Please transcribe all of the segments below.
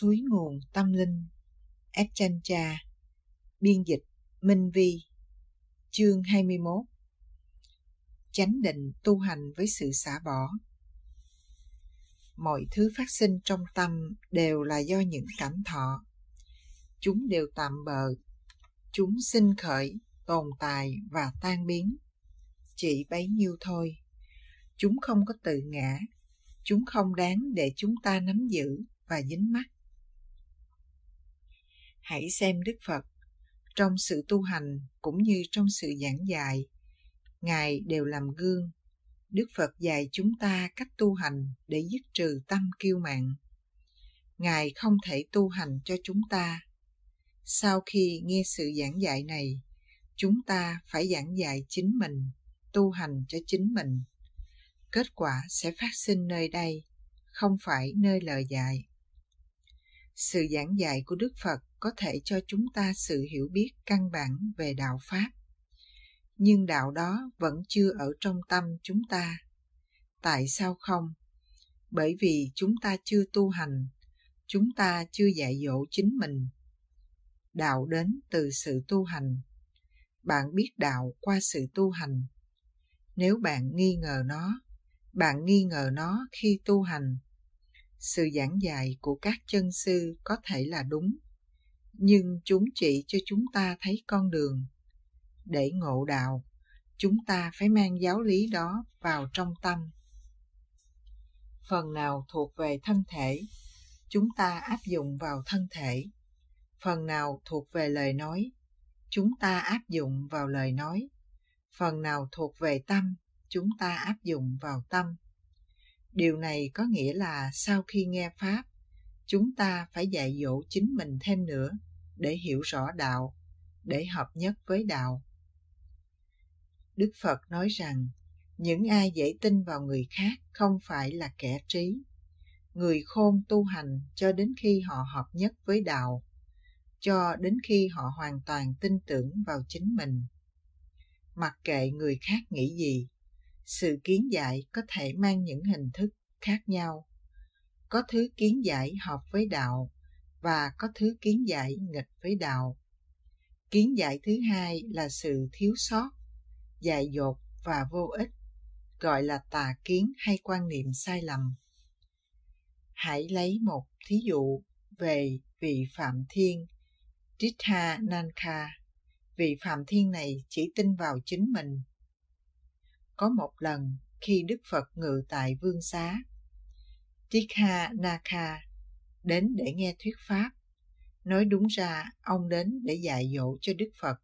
Suối nguồn tâm linh Echancha Biên dịch Minh Vi Chương 21 Chánh định tu hành với sự xả bỏ Mọi thứ phát sinh trong tâm đều là do những cảm thọ Chúng đều tạm bợ Chúng sinh khởi, tồn tại và tan biến Chỉ bấy nhiêu thôi Chúng không có tự ngã Chúng không đáng để chúng ta nắm giữ và dính mắt hãy xem đức phật trong sự tu hành cũng như trong sự giảng dạy ngài đều làm gương đức phật dạy chúng ta cách tu hành để dứt trừ tâm kiêu mạn ngài không thể tu hành cho chúng ta sau khi nghe sự giảng dạy này chúng ta phải giảng dạy chính mình tu hành cho chính mình kết quả sẽ phát sinh nơi đây không phải nơi lời dạy sự giảng dạy của đức phật có thể cho chúng ta sự hiểu biết căn bản về đạo pháp nhưng đạo đó vẫn chưa ở trong tâm chúng ta tại sao không bởi vì chúng ta chưa tu hành chúng ta chưa dạy dỗ chính mình đạo đến từ sự tu hành bạn biết đạo qua sự tu hành nếu bạn nghi ngờ nó bạn nghi ngờ nó khi tu hành sự giảng dạy của các chân sư có thể là đúng nhưng chúng chỉ cho chúng ta thấy con đường để ngộ đạo chúng ta phải mang giáo lý đó vào trong tâm phần nào thuộc về thân thể chúng ta áp dụng vào thân thể phần nào thuộc về lời nói chúng ta áp dụng vào lời nói phần nào thuộc về tâm chúng ta áp dụng vào tâm điều này có nghĩa là sau khi nghe pháp chúng ta phải dạy dỗ chính mình thêm nữa để hiểu rõ đạo để hợp nhất với đạo đức phật nói rằng những ai dễ tin vào người khác không phải là kẻ trí người khôn tu hành cho đến khi họ hợp nhất với đạo cho đến khi họ hoàn toàn tin tưởng vào chính mình mặc kệ người khác nghĩ gì sự kiến giải có thể mang những hình thức khác nhau có thứ kiến giải hợp với đạo và có thứ kiến giải nghịch với đạo. Kiến giải thứ hai là sự thiếu sót, dại dột và vô ích, gọi là tà kiến hay quan niệm sai lầm. Hãy lấy một thí dụ về vị Phạm Thiên, Tritha Nanka. Vị Phạm Thiên này chỉ tin vào chính mình. Có một lần khi Đức Phật ngự tại Vương Xá, Tikha Naka đến để nghe thuyết pháp. Nói đúng ra, ông đến để dạy dỗ cho Đức Phật,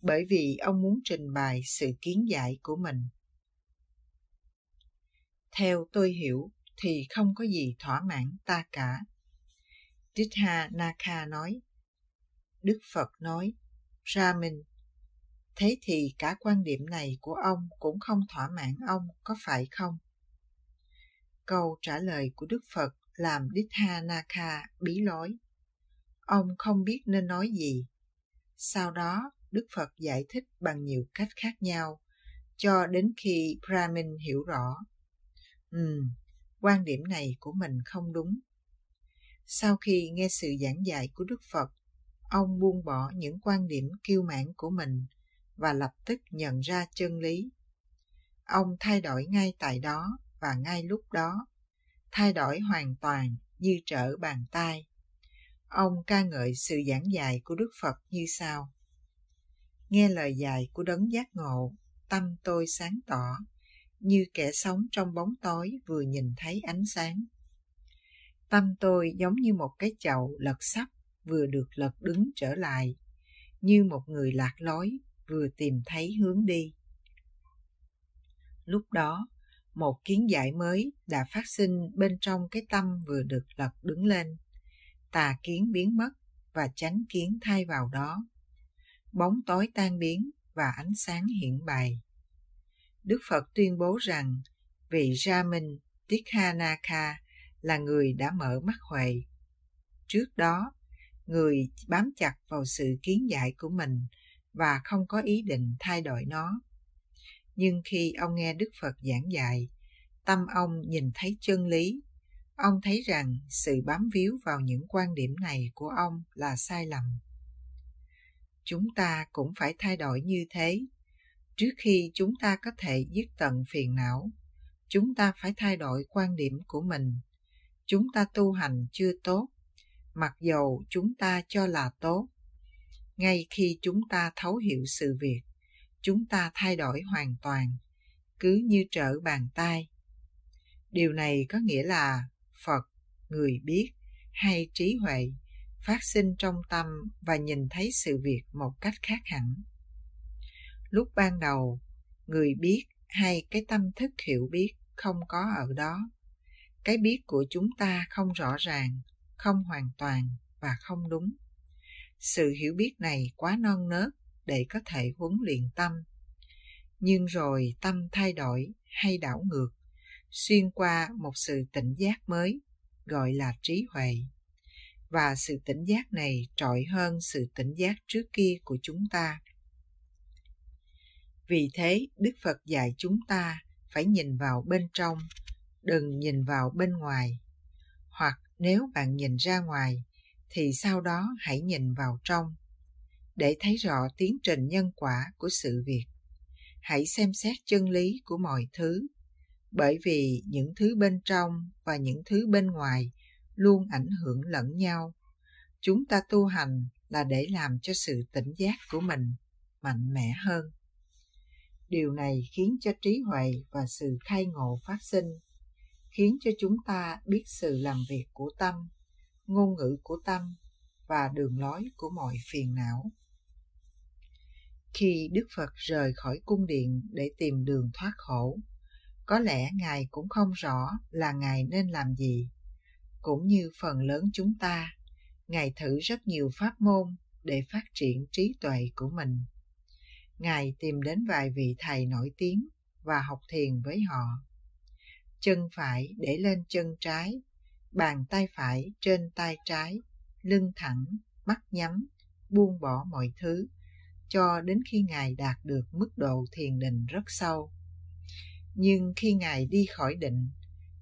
bởi vì ông muốn trình bày sự kiến dạy của mình. Theo tôi hiểu thì không có gì thỏa mãn ta cả. Ditha Naka nói, Đức Phật nói, ra mình. Thế thì cả quan điểm này của ông cũng không thỏa mãn ông, có phải không? Câu trả lời của Đức Phật làm Dithanaka bí lối. Ông không biết nên nói gì. Sau đó, Đức Phật giải thích bằng nhiều cách khác nhau, cho đến khi Brahmin hiểu rõ. Ừm, quan điểm này của mình không đúng. Sau khi nghe sự giảng dạy của Đức Phật, ông buông bỏ những quan điểm kiêu mãn của mình và lập tức nhận ra chân lý. Ông thay đổi ngay tại đó và ngay lúc đó thay đổi hoàn toàn như trở bàn tay. Ông ca ngợi sự giảng dạy của Đức Phật như sau. Nghe lời dạy của đấng giác ngộ, tâm tôi sáng tỏ, như kẻ sống trong bóng tối vừa nhìn thấy ánh sáng. Tâm tôi giống như một cái chậu lật sắp vừa được lật đứng trở lại, như một người lạc lối vừa tìm thấy hướng đi. Lúc đó, một kiến giải mới đã phát sinh bên trong cái tâm vừa được lật đứng lên. Tà kiến biến mất và chánh kiến thay vào đó. Bóng tối tan biến và ánh sáng hiện bày. Đức Phật tuyên bố rằng vị Ra Minh Tikhanaka là người đã mở mắt huệ. Trước đó, người bám chặt vào sự kiến giải của mình và không có ý định thay đổi nó nhưng khi ông nghe đức phật giảng dạy tâm ông nhìn thấy chân lý ông thấy rằng sự bám víu vào những quan điểm này của ông là sai lầm chúng ta cũng phải thay đổi như thế trước khi chúng ta có thể giết tận phiền não chúng ta phải thay đổi quan điểm của mình chúng ta tu hành chưa tốt mặc dầu chúng ta cho là tốt ngay khi chúng ta thấu hiểu sự việc chúng ta thay đổi hoàn toàn cứ như trở bàn tay điều này có nghĩa là phật người biết hay trí huệ phát sinh trong tâm và nhìn thấy sự việc một cách khác hẳn lúc ban đầu người biết hay cái tâm thức hiểu biết không có ở đó cái biết của chúng ta không rõ ràng không hoàn toàn và không đúng sự hiểu biết này quá non nớt để có thể huấn luyện tâm. Nhưng rồi tâm thay đổi hay đảo ngược, xuyên qua một sự tỉnh giác mới, gọi là trí huệ. Và sự tỉnh giác này trội hơn sự tỉnh giác trước kia của chúng ta. Vì thế, Đức Phật dạy chúng ta phải nhìn vào bên trong, đừng nhìn vào bên ngoài. Hoặc nếu bạn nhìn ra ngoài, thì sau đó hãy nhìn vào trong để thấy rõ tiến trình nhân quả của sự việc hãy xem xét chân lý của mọi thứ bởi vì những thứ bên trong và những thứ bên ngoài luôn ảnh hưởng lẫn nhau chúng ta tu hành là để làm cho sự tỉnh giác của mình mạnh mẽ hơn điều này khiến cho trí huệ và sự khai ngộ phát sinh khiến cho chúng ta biết sự làm việc của tâm ngôn ngữ của tâm và đường lối của mọi phiền não khi Đức Phật rời khỏi cung điện để tìm đường thoát khổ. Có lẽ Ngài cũng không rõ là Ngài nên làm gì. Cũng như phần lớn chúng ta, Ngài thử rất nhiều pháp môn để phát triển trí tuệ của mình. Ngài tìm đến vài vị thầy nổi tiếng và học thiền với họ. Chân phải để lên chân trái, bàn tay phải trên tay trái, lưng thẳng, mắt nhắm, buông bỏ mọi thứ, cho đến khi ngài đạt được mức độ thiền định rất sâu nhưng khi ngài đi khỏi định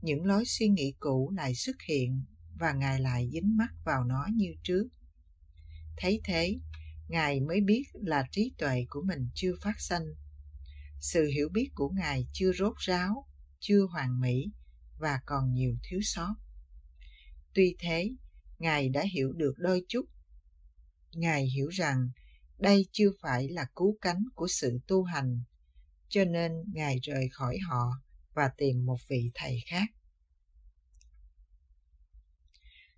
những lối suy nghĩ cũ lại xuất hiện và ngài lại dính mắt vào nó như trước thấy thế ngài mới biết là trí tuệ của mình chưa phát sinh, sự hiểu biết của ngài chưa rốt ráo chưa hoàn mỹ và còn nhiều thiếu sót tuy thế ngài đã hiểu được đôi chút ngài hiểu rằng đây chưa phải là cứu cánh của sự tu hành cho nên ngài rời khỏi họ và tìm một vị thầy khác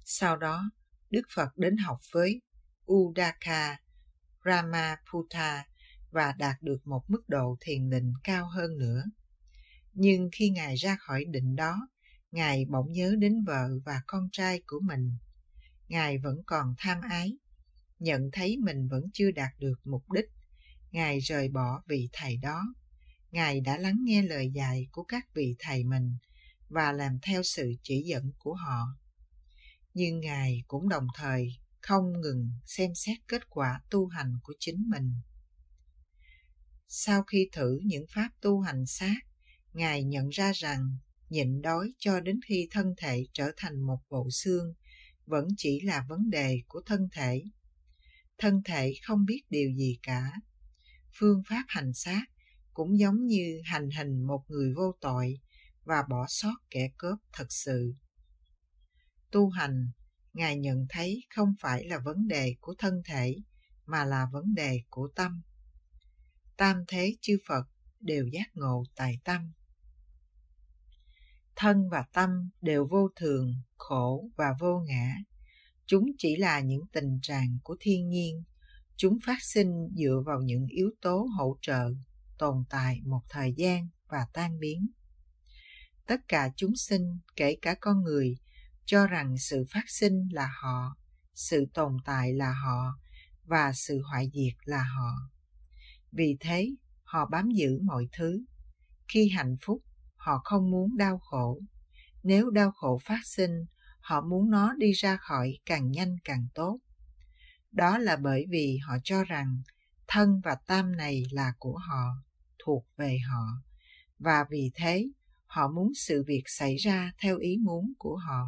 sau đó đức phật đến học với udaka ramaputha và đạt được một mức độ thiền định cao hơn nữa nhưng khi ngài ra khỏi định đó ngài bỗng nhớ đến vợ và con trai của mình ngài vẫn còn tham ái nhận thấy mình vẫn chưa đạt được mục đích ngài rời bỏ vị thầy đó ngài đã lắng nghe lời dạy của các vị thầy mình và làm theo sự chỉ dẫn của họ nhưng ngài cũng đồng thời không ngừng xem xét kết quả tu hành của chính mình sau khi thử những pháp tu hành sát ngài nhận ra rằng nhịn đói cho đến khi thân thể trở thành một bộ xương vẫn chỉ là vấn đề của thân thể thân thể không biết điều gì cả. Phương pháp hành sát cũng giống như hành hình một người vô tội và bỏ sót kẻ cướp thật sự. Tu hành, Ngài nhận thấy không phải là vấn đề của thân thể mà là vấn đề của tâm. Tam thế chư Phật đều giác ngộ tại tâm. Thân và tâm đều vô thường, khổ và vô ngã Chúng chỉ là những tình trạng của thiên nhiên. Chúng phát sinh dựa vào những yếu tố hỗ trợ, tồn tại một thời gian và tan biến. Tất cả chúng sinh, kể cả con người, cho rằng sự phát sinh là họ, sự tồn tại là họ và sự hoại diệt là họ. Vì thế, họ bám giữ mọi thứ. Khi hạnh phúc, họ không muốn đau khổ. Nếu đau khổ phát sinh, họ muốn nó đi ra khỏi càng nhanh càng tốt đó là bởi vì họ cho rằng thân và tam này là của họ thuộc về họ và vì thế họ muốn sự việc xảy ra theo ý muốn của họ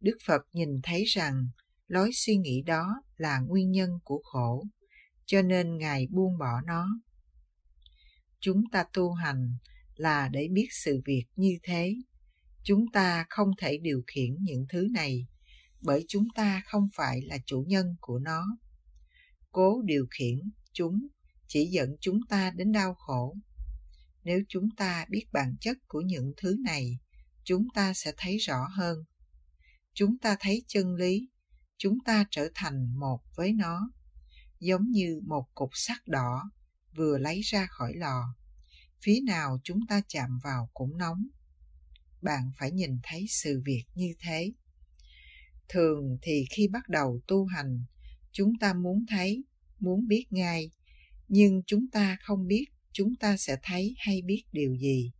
đức phật nhìn thấy rằng lối suy nghĩ đó là nguyên nhân của khổ cho nên ngài buông bỏ nó chúng ta tu hành là để biết sự việc như thế chúng ta không thể điều khiển những thứ này bởi chúng ta không phải là chủ nhân của nó cố điều khiển chúng chỉ dẫn chúng ta đến đau khổ nếu chúng ta biết bản chất của những thứ này chúng ta sẽ thấy rõ hơn chúng ta thấy chân lý chúng ta trở thành một với nó giống như một cục sắt đỏ vừa lấy ra khỏi lò phía nào chúng ta chạm vào cũng nóng bạn phải nhìn thấy sự việc như thế thường thì khi bắt đầu tu hành chúng ta muốn thấy muốn biết ngay nhưng chúng ta không biết chúng ta sẽ thấy hay biết điều gì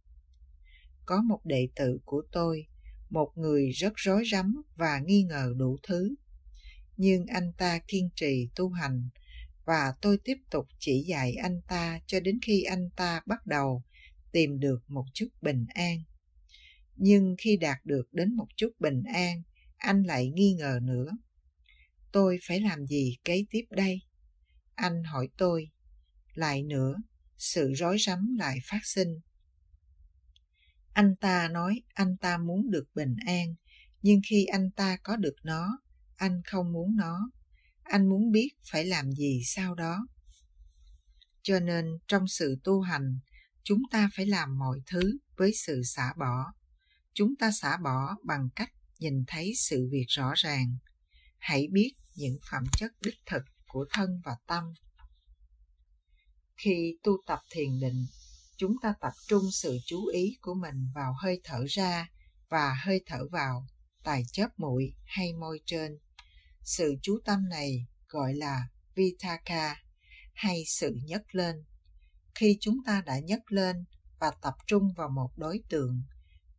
có một đệ tử của tôi một người rất rối rắm và nghi ngờ đủ thứ nhưng anh ta kiên trì tu hành và tôi tiếp tục chỉ dạy anh ta cho đến khi anh ta bắt đầu tìm được một chút bình an nhưng khi đạt được đến một chút bình an anh lại nghi ngờ nữa tôi phải làm gì kế tiếp đây anh hỏi tôi lại nữa sự rối rắm lại phát sinh anh ta nói anh ta muốn được bình an nhưng khi anh ta có được nó anh không muốn nó anh muốn biết phải làm gì sau đó cho nên trong sự tu hành chúng ta phải làm mọi thứ với sự xả bỏ chúng ta xả bỏ bằng cách nhìn thấy sự việc rõ ràng hãy biết những phẩm chất đích thực của thân và tâm khi tu tập thiền định chúng ta tập trung sự chú ý của mình vào hơi thở ra và hơi thở vào tài chớp mũi hay môi trên sự chú tâm này gọi là vitaka hay sự nhấc lên khi chúng ta đã nhấc lên và tập trung vào một đối tượng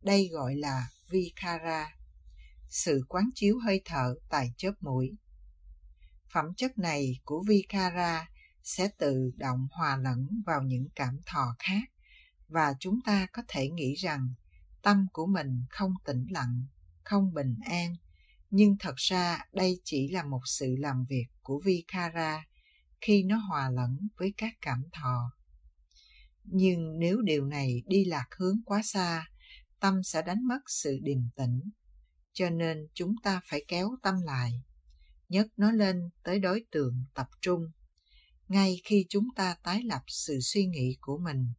đây gọi là Vikara, sự quán chiếu hơi thở tại chớp mũi. Phẩm chất này của Vikara sẽ tự động hòa lẫn vào những cảm thọ khác và chúng ta có thể nghĩ rằng tâm của mình không tĩnh lặng, không bình an, nhưng thật ra đây chỉ là một sự làm việc của Vikara khi nó hòa lẫn với các cảm thọ. Nhưng nếu điều này đi lạc hướng quá xa, tâm sẽ đánh mất sự điềm tĩnh. Cho nên chúng ta phải kéo tâm lại, nhấc nó lên tới đối tượng tập trung. Ngay khi chúng ta tái lập sự suy nghĩ của mình,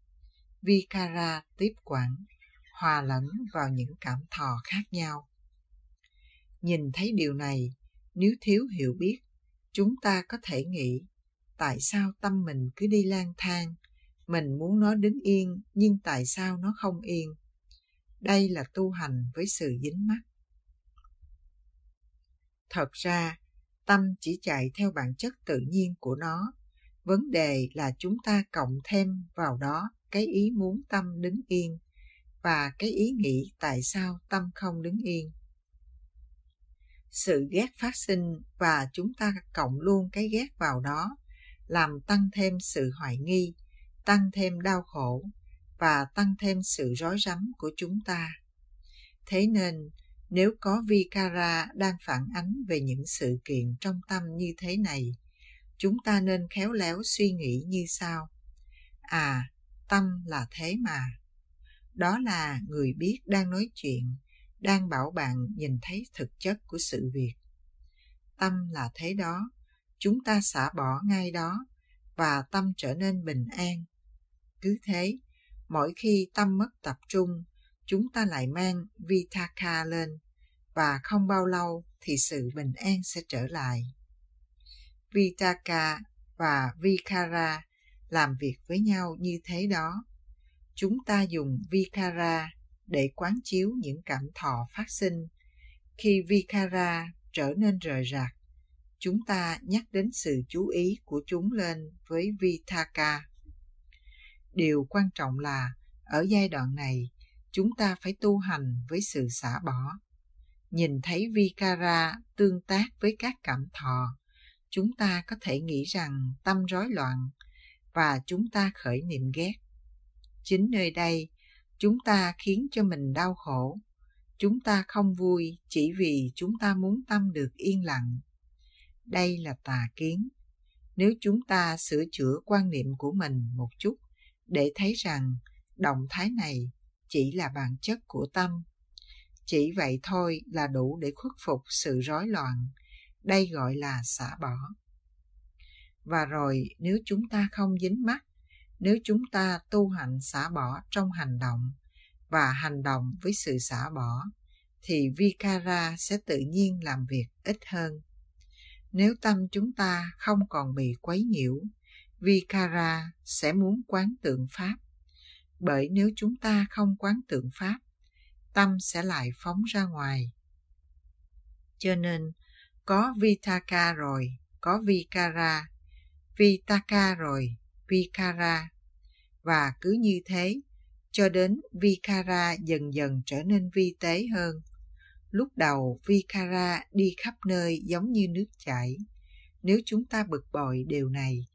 Vikara tiếp quản, hòa lẫn vào những cảm thọ khác nhau. Nhìn thấy điều này, nếu thiếu hiểu biết, chúng ta có thể nghĩ tại sao tâm mình cứ đi lang thang, mình muốn nó đứng yên nhưng tại sao nó không yên đây là tu hành với sự dính mắt. Thật ra, tâm chỉ chạy theo bản chất tự nhiên của nó. Vấn đề là chúng ta cộng thêm vào đó cái ý muốn tâm đứng yên và cái ý nghĩ tại sao tâm không đứng yên. Sự ghét phát sinh và chúng ta cộng luôn cái ghét vào đó làm tăng thêm sự hoài nghi, tăng thêm đau khổ và tăng thêm sự rối rắm của chúng ta. Thế nên, nếu có Vikara đang phản ánh về những sự kiện trong tâm như thế này, chúng ta nên khéo léo suy nghĩ như sau. À, tâm là thế mà. Đó là người biết đang nói chuyện, đang bảo bạn nhìn thấy thực chất của sự việc. Tâm là thế đó, chúng ta xả bỏ ngay đó và tâm trở nên bình an. Cứ thế, mỗi khi tâm mất tập trung chúng ta lại mang vitaka lên và không bao lâu thì sự bình an sẽ trở lại vitaka và vikara làm việc với nhau như thế đó chúng ta dùng vikara để quán chiếu những cảm thọ phát sinh khi vikara trở nên rời rạc chúng ta nhắc đến sự chú ý của chúng lên với vitaka điều quan trọng là ở giai đoạn này chúng ta phải tu hành với sự xả bỏ nhìn thấy vikara tương tác với các cảm thọ chúng ta có thể nghĩ rằng tâm rối loạn và chúng ta khởi niệm ghét chính nơi đây chúng ta khiến cho mình đau khổ chúng ta không vui chỉ vì chúng ta muốn tâm được yên lặng đây là tà kiến nếu chúng ta sửa chữa quan niệm của mình một chút để thấy rằng động thái này chỉ là bản chất của tâm chỉ vậy thôi là đủ để khuất phục sự rối loạn đây gọi là xả bỏ và rồi nếu chúng ta không dính mắt nếu chúng ta tu hành xả bỏ trong hành động và hành động với sự xả bỏ thì vikara sẽ tự nhiên làm việc ít hơn nếu tâm chúng ta không còn bị quấy nhiễu Vikara sẽ muốn quán tượng Pháp. Bởi nếu chúng ta không quán tượng Pháp, tâm sẽ lại phóng ra ngoài. Cho nên, có Vitaka rồi, có Vikara, Vitaka rồi, Vikara. Và cứ như thế, cho đến Vikara dần dần trở nên vi tế hơn. Lúc đầu Vikara đi khắp nơi giống như nước chảy. Nếu chúng ta bực bội điều này,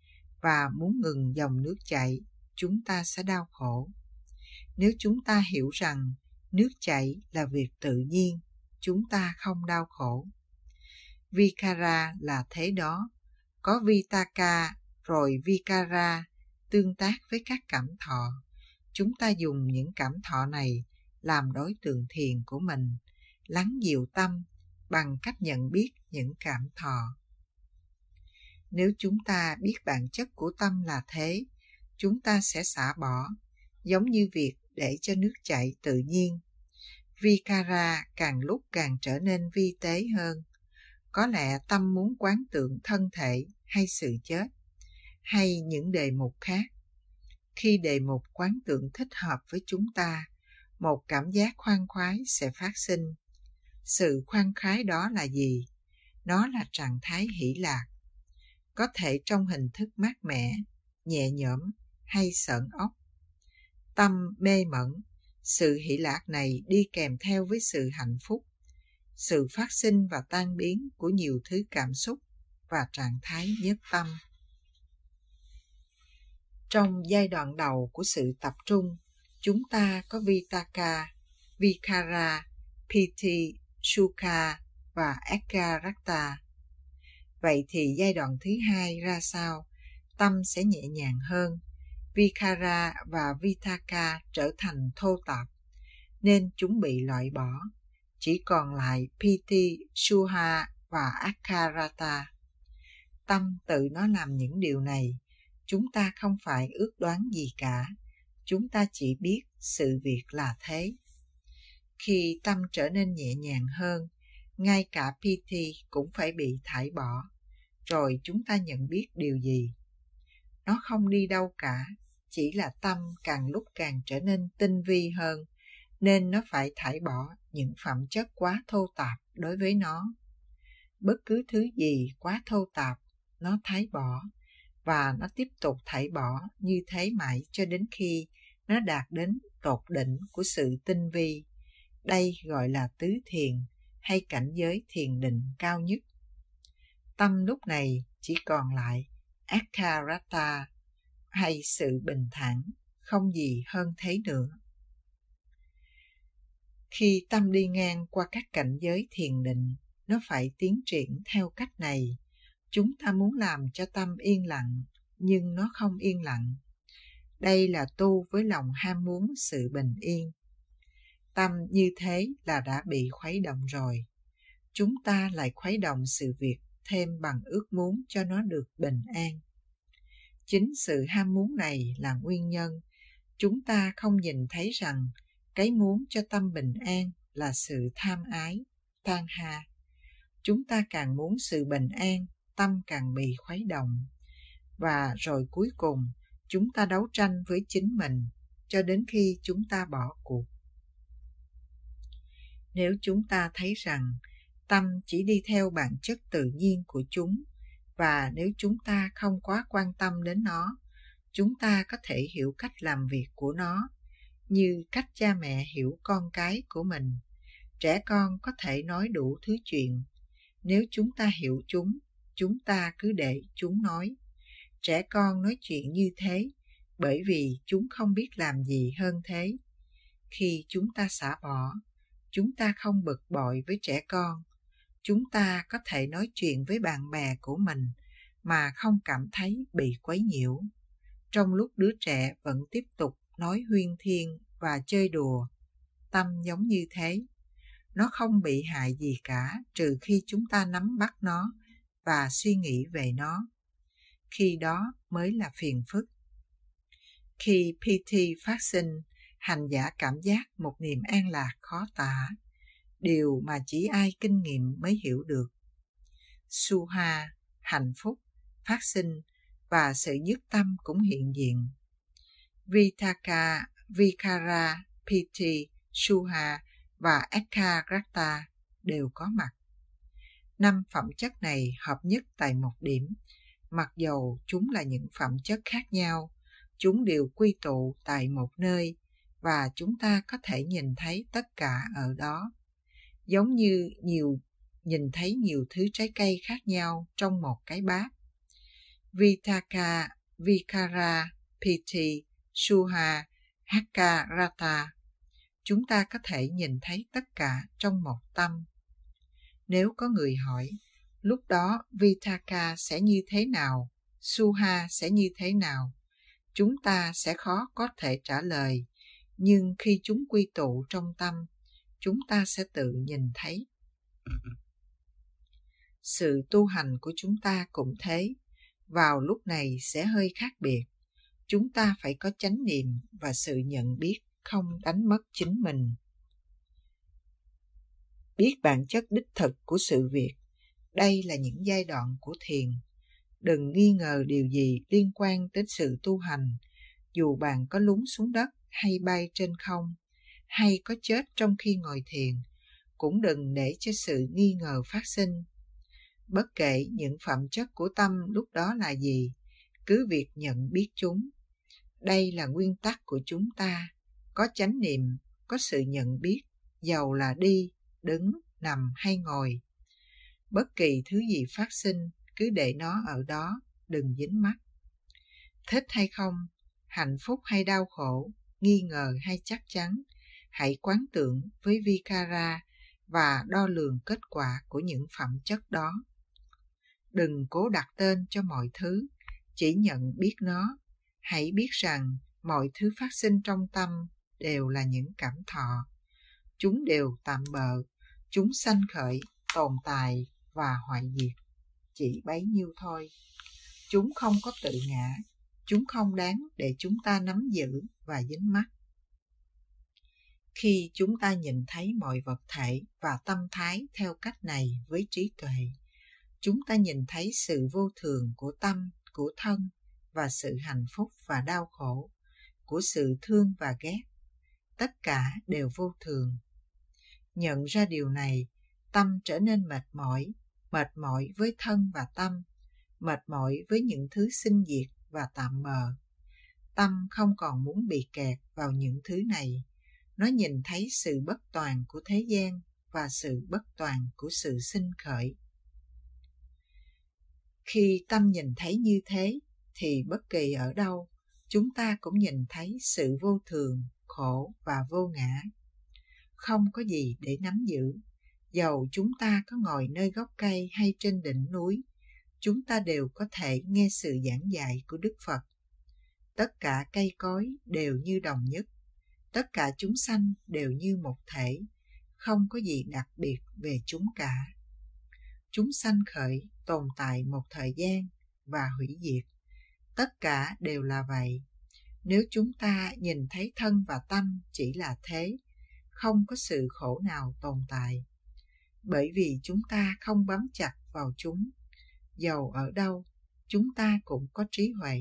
và muốn ngừng dòng nước chảy, chúng ta sẽ đau khổ. Nếu chúng ta hiểu rằng nước chảy là việc tự nhiên, chúng ta không đau khổ. Vikara là thế đó, có Vitaka rồi Vikara tương tác với các cảm thọ. Chúng ta dùng những cảm thọ này làm đối tượng thiền của mình, lắng dịu tâm bằng cách nhận biết những cảm thọ. Nếu chúng ta biết bản chất của tâm là thế, chúng ta sẽ xả bỏ, giống như việc để cho nước chảy tự nhiên. Vikara càng lúc càng trở nên vi tế hơn. Có lẽ tâm muốn quán tượng thân thể hay sự chết, hay những đề mục khác. Khi đề mục quán tượng thích hợp với chúng ta, một cảm giác khoan khoái sẽ phát sinh. Sự khoan khoái đó là gì? Nó là trạng thái hỷ lạc có thể trong hình thức mát mẻ, nhẹ nhõm hay sợn óc. Tâm mê mẩn, sự hỷ lạc này đi kèm theo với sự hạnh phúc, sự phát sinh và tan biến của nhiều thứ cảm xúc và trạng thái nhất tâm. Trong giai đoạn đầu của sự tập trung, chúng ta có Vitaka, Vikara, Piti, Sukha và Ekaratta Vậy thì giai đoạn thứ hai ra sao? Tâm sẽ nhẹ nhàng hơn. Vikara và Vitaka trở thành thô tạp, nên chúng bị loại bỏ. Chỉ còn lại Piti, Suha và Akarata. Tâm tự nó làm những điều này. Chúng ta không phải ước đoán gì cả. Chúng ta chỉ biết sự việc là thế. Khi tâm trở nên nhẹ nhàng hơn, ngay cả piti cũng phải bị thải bỏ rồi chúng ta nhận biết điều gì nó không đi đâu cả chỉ là tâm càng lúc càng trở nên tinh vi hơn nên nó phải thải bỏ những phẩm chất quá thô tạp đối với nó bất cứ thứ gì quá thô tạp nó thái bỏ và nó tiếp tục thải bỏ như thế mãi cho đến khi nó đạt đến tột đỉnh của sự tinh vi đây gọi là tứ thiền hay cảnh giới thiền định cao nhất tâm lúc này chỉ còn lại akharata hay sự bình thản không gì hơn thế nữa khi tâm đi ngang qua các cảnh giới thiền định nó phải tiến triển theo cách này chúng ta muốn làm cho tâm yên lặng nhưng nó không yên lặng đây là tu với lòng ham muốn sự bình yên tâm như thế là đã bị khuấy động rồi chúng ta lại khuấy động sự việc thêm bằng ước muốn cho nó được bình an chính sự ham muốn này là nguyên nhân chúng ta không nhìn thấy rằng cái muốn cho tâm bình an là sự tham ái tan hà chúng ta càng muốn sự bình an tâm càng bị khuấy động và rồi cuối cùng chúng ta đấu tranh với chính mình cho đến khi chúng ta bỏ cuộc nếu chúng ta thấy rằng tâm chỉ đi theo bản chất tự nhiên của chúng và nếu chúng ta không quá quan tâm đến nó chúng ta có thể hiểu cách làm việc của nó như cách cha mẹ hiểu con cái của mình trẻ con có thể nói đủ thứ chuyện nếu chúng ta hiểu chúng chúng ta cứ để chúng nói trẻ con nói chuyện như thế bởi vì chúng không biết làm gì hơn thế khi chúng ta xả bỏ chúng ta không bực bội với trẻ con chúng ta có thể nói chuyện với bạn bè của mình mà không cảm thấy bị quấy nhiễu trong lúc đứa trẻ vẫn tiếp tục nói huyên thiên và chơi đùa tâm giống như thế nó không bị hại gì cả trừ khi chúng ta nắm bắt nó và suy nghĩ về nó khi đó mới là phiền phức khi pt phát sinh hành giả cảm giác một niềm an lạc khó tả điều mà chỉ ai kinh nghiệm mới hiểu được. Suha, hạnh phúc, phát sinh và sự dứt tâm cũng hiện diện. Vitaka, Vikara, Piti, Suha và Ekaratta đều có mặt. Năm phẩm chất này hợp nhất tại một điểm, mặc dầu chúng là những phẩm chất khác nhau, chúng đều quy tụ tại một nơi và chúng ta có thể nhìn thấy tất cả ở đó giống như nhiều nhìn thấy nhiều thứ trái cây khác nhau trong một cái bát. Vitaka, Vikara, Piti, Suha, Rata. Chúng ta có thể nhìn thấy tất cả trong một tâm. Nếu có người hỏi, lúc đó Vitaka sẽ như thế nào, Suha sẽ như thế nào, chúng ta sẽ khó có thể trả lời. Nhưng khi chúng quy tụ trong tâm, chúng ta sẽ tự nhìn thấy ừ, ừ. sự tu hành của chúng ta cũng thế vào lúc này sẽ hơi khác biệt chúng ta phải có chánh niệm và sự nhận biết không đánh mất chính mình biết bản chất đích thực của sự việc đây là những giai đoạn của thiền đừng nghi ngờ điều gì liên quan đến sự tu hành dù bạn có lún xuống đất hay bay trên không hay có chết trong khi ngồi thiền cũng đừng để cho sự nghi ngờ phát sinh bất kể những phẩm chất của tâm lúc đó là gì cứ việc nhận biết chúng đây là nguyên tắc của chúng ta có chánh niệm có sự nhận biết giàu là đi đứng nằm hay ngồi bất kỳ thứ gì phát sinh cứ để nó ở đó đừng dính mắt thích hay không hạnh phúc hay đau khổ nghi ngờ hay chắc chắn hãy quán tưởng với vikara và đo lường kết quả của những phẩm chất đó đừng cố đặt tên cho mọi thứ chỉ nhận biết nó hãy biết rằng mọi thứ phát sinh trong tâm đều là những cảm thọ chúng đều tạm bợ chúng sanh khởi tồn tại và hoại diệt chỉ bấy nhiêu thôi chúng không có tự ngã chúng không đáng để chúng ta nắm giữ và dính mắt khi chúng ta nhìn thấy mọi vật thể và tâm thái theo cách này với trí tuệ chúng ta nhìn thấy sự vô thường của tâm của thân và sự hạnh phúc và đau khổ của sự thương và ghét tất cả đều vô thường nhận ra điều này tâm trở nên mệt mỏi mệt mỏi với thân và tâm mệt mỏi với những thứ sinh diệt và tạm mờ tâm không còn muốn bị kẹt vào những thứ này nó nhìn thấy sự bất toàn của thế gian và sự bất toàn của sự sinh khởi khi tâm nhìn thấy như thế thì bất kỳ ở đâu chúng ta cũng nhìn thấy sự vô thường khổ và vô ngã không có gì để nắm giữ dầu chúng ta có ngồi nơi gốc cây hay trên đỉnh núi chúng ta đều có thể nghe sự giảng dạy của đức phật tất cả cây cối đều như đồng nhất tất cả chúng sanh đều như một thể không có gì đặc biệt về chúng cả chúng sanh khởi tồn tại một thời gian và hủy diệt tất cả đều là vậy nếu chúng ta nhìn thấy thân và tâm chỉ là thế không có sự khổ nào tồn tại bởi vì chúng ta không bám chặt vào chúng dầu ở đâu chúng ta cũng có trí huệ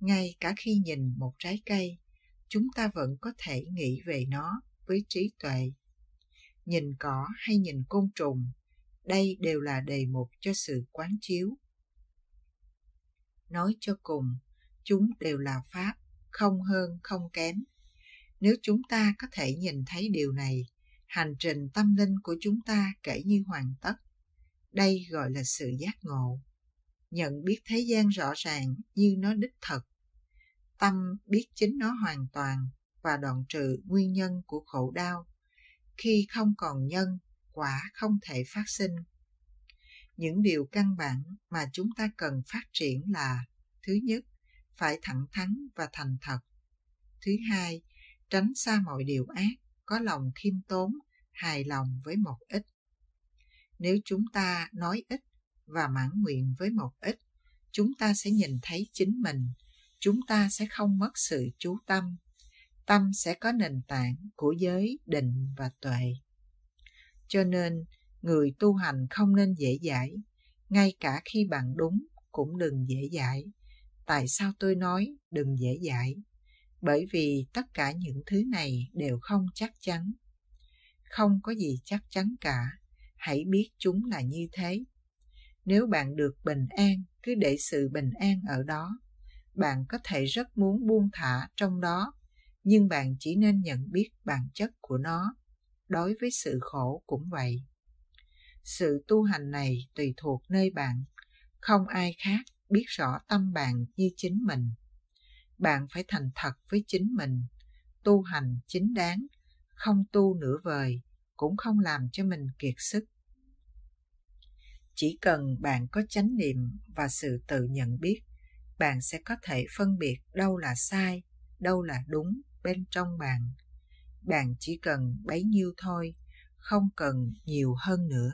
ngay cả khi nhìn một trái cây chúng ta vẫn có thể nghĩ về nó với trí tuệ nhìn cỏ hay nhìn côn trùng đây đều là đề mục cho sự quán chiếu nói cho cùng chúng đều là pháp không hơn không kém nếu chúng ta có thể nhìn thấy điều này hành trình tâm linh của chúng ta kể như hoàn tất đây gọi là sự giác ngộ nhận biết thế gian rõ ràng như nó đích thật tâm biết chính nó hoàn toàn và đoạn trừ nguyên nhân của khổ đau khi không còn nhân quả không thể phát sinh những điều căn bản mà chúng ta cần phát triển là thứ nhất phải thẳng thắn và thành thật thứ hai tránh xa mọi điều ác có lòng khiêm tốn hài lòng với một ít nếu chúng ta nói ít và mãn nguyện với một ít chúng ta sẽ nhìn thấy chính mình chúng ta sẽ không mất sự chú tâm tâm sẽ có nền tảng của giới định và tuệ cho nên người tu hành không nên dễ dãi ngay cả khi bạn đúng cũng đừng dễ dãi tại sao tôi nói đừng dễ dãi bởi vì tất cả những thứ này đều không chắc chắn không có gì chắc chắn cả hãy biết chúng là như thế nếu bạn được bình an cứ để sự bình an ở đó bạn có thể rất muốn buông thả trong đó nhưng bạn chỉ nên nhận biết bản chất của nó đối với sự khổ cũng vậy sự tu hành này tùy thuộc nơi bạn không ai khác biết rõ tâm bạn như chính mình bạn phải thành thật với chính mình tu hành chính đáng không tu nửa vời cũng không làm cho mình kiệt sức chỉ cần bạn có chánh niệm và sự tự nhận biết bạn sẽ có thể phân biệt đâu là sai đâu là đúng bên trong bạn bạn chỉ cần bấy nhiêu thôi không cần nhiều hơn nữa